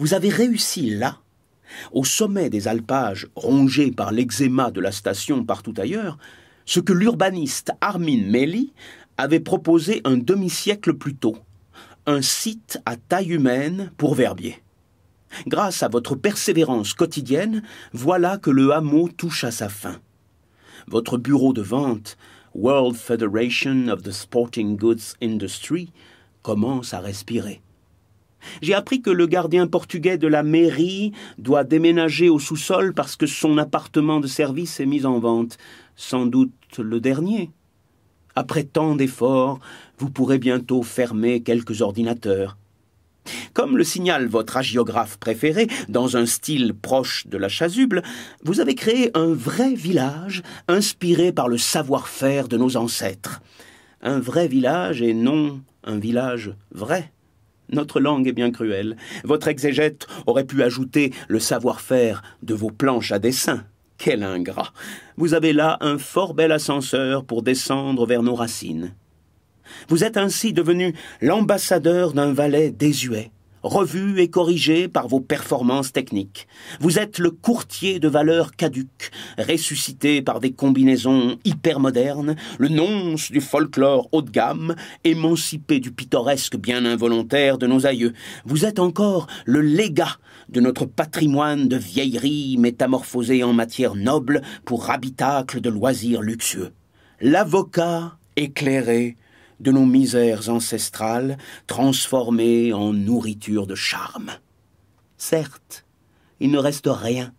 Vous avez réussi là, au sommet des alpages rongés par l'eczéma de la station partout ailleurs, ce que l'urbaniste Armin Melli avait proposé un demi-siècle plus tôt, un site à taille humaine pour Verbier. Grâce à votre persévérance quotidienne, voilà que le hameau touche à sa fin. Votre bureau de vente, World Federation of the Sporting Goods Industry, commence à respirer. J'ai appris que le gardien portugais de la mairie doit déménager au sous-sol parce que son appartement de service est mis en vente, sans doute le dernier. Après tant d'efforts, vous pourrez bientôt fermer quelques ordinateurs. Comme le signale votre hagiographe préféré, dans un style proche de la chasuble, vous avez créé un vrai village inspiré par le savoir-faire de nos ancêtres. Un vrai village et non un village vrai. Notre langue est bien cruelle. Votre exégète aurait pu ajouter le savoir-faire de vos planches à dessin. Quel ingrat. Vous avez là un fort bel ascenseur pour descendre vers nos racines. Vous êtes ainsi devenu l'ambassadeur d'un valet désuet, revu et corrigé par vos performances techniques. Vous êtes le courtier de valeurs caduques, ressuscité par des combinaisons hypermodernes, le nonce du folklore haut de gamme, émancipé du pittoresque bien involontaire de nos aïeux. Vous êtes encore le légat de notre patrimoine de vieillerie métamorphosé en matière noble pour habitacle de loisirs luxueux. L'avocat éclairé de nos misères ancestrales transformées en nourriture de charme. Certes, il ne reste rien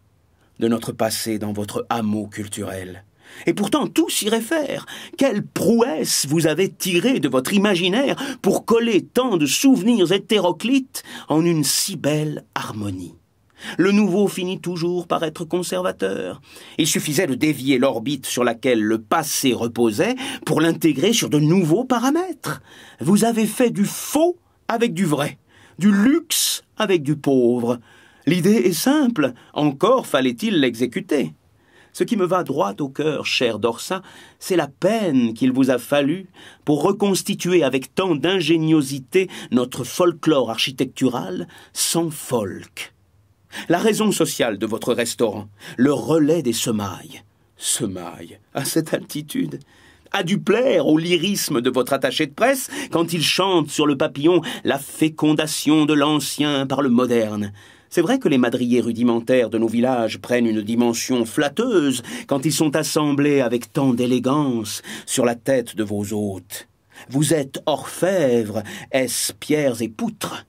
de notre passé dans votre hameau culturel. Et pourtant tout s'y réfère. Quelle prouesse vous avez tirée de votre imaginaire pour coller tant de souvenirs hétéroclites en une si belle harmonie. Le nouveau finit toujours par être conservateur. Il suffisait de dévier l'orbite sur laquelle le passé reposait pour l'intégrer sur de nouveaux paramètres. Vous avez fait du faux avec du vrai, du luxe avec du pauvre. L'idée est simple, encore fallait-il l'exécuter. Ce qui me va droit au cœur, cher Dorsa, c'est la peine qu'il vous a fallu pour reconstituer avec tant d'ingéniosité notre folklore architectural sans folk la raison sociale de votre restaurant, le relais des semailles. Semailles, à ah, cette altitude, a dû plaire au lyrisme de votre attaché de presse quand il chante sur le papillon la fécondation de l'ancien par le moderne. C'est vrai que les madriers rudimentaires de nos villages prennent une dimension flatteuse quand ils sont assemblés avec tant d'élégance sur la tête de vos hôtes. Vous êtes orfèvres, ce pierres et poutres.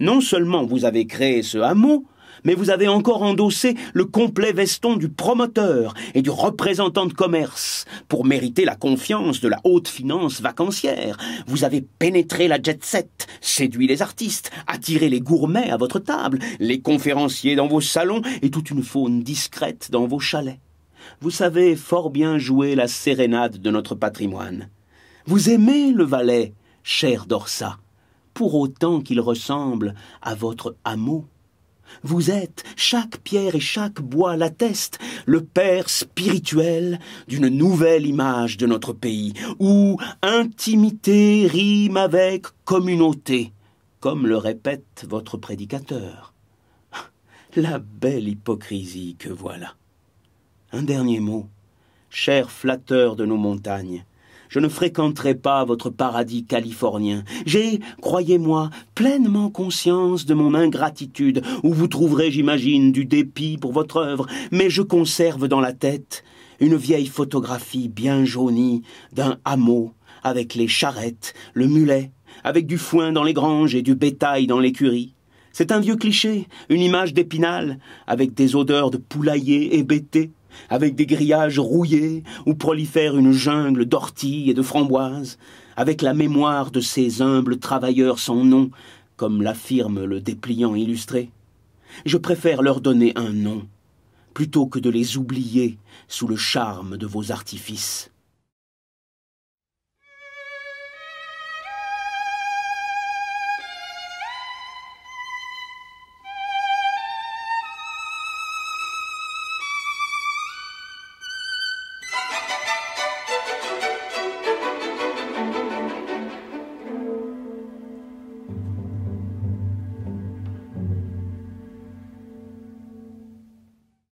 Non seulement vous avez créé ce hameau, mais vous avez encore endossé le complet veston du promoteur et du représentant de commerce pour mériter la confiance de la haute finance vacancière. Vous avez pénétré la jet set, séduit les artistes, attiré les gourmets à votre table, les conférenciers dans vos salons et toute une faune discrète dans vos chalets. Vous savez fort bien jouer la sérénade de notre patrimoine. Vous aimez le valet, cher Dorsa, pour autant qu'il ressemble à votre hameau. Vous êtes, chaque pierre et chaque bois l'atteste, le père spirituel d'une nouvelle image de notre pays, où intimité rime avec communauté, comme le répète votre prédicateur. La belle hypocrisie que voilà. Un dernier mot, cher flatteur de nos montagnes, je ne fréquenterai pas votre paradis californien. J'ai, croyez-moi, pleinement conscience de mon ingratitude, où vous trouverez, j'imagine, du dépit pour votre œuvre, mais je conserve dans la tête une vieille photographie bien jaunie d'un hameau avec les charrettes, le mulet, avec du foin dans les granges et du bétail dans l'écurie. C'est un vieux cliché, une image d'épinal, avec des odeurs de poulailler hébété, avec des grillages rouillés où prolifère une jungle d'orties et de framboises, avec la mémoire de ces humbles travailleurs sans nom, comme l'affirme le dépliant illustré. Je préfère leur donner un nom, plutôt que de les oublier sous le charme de vos artifices.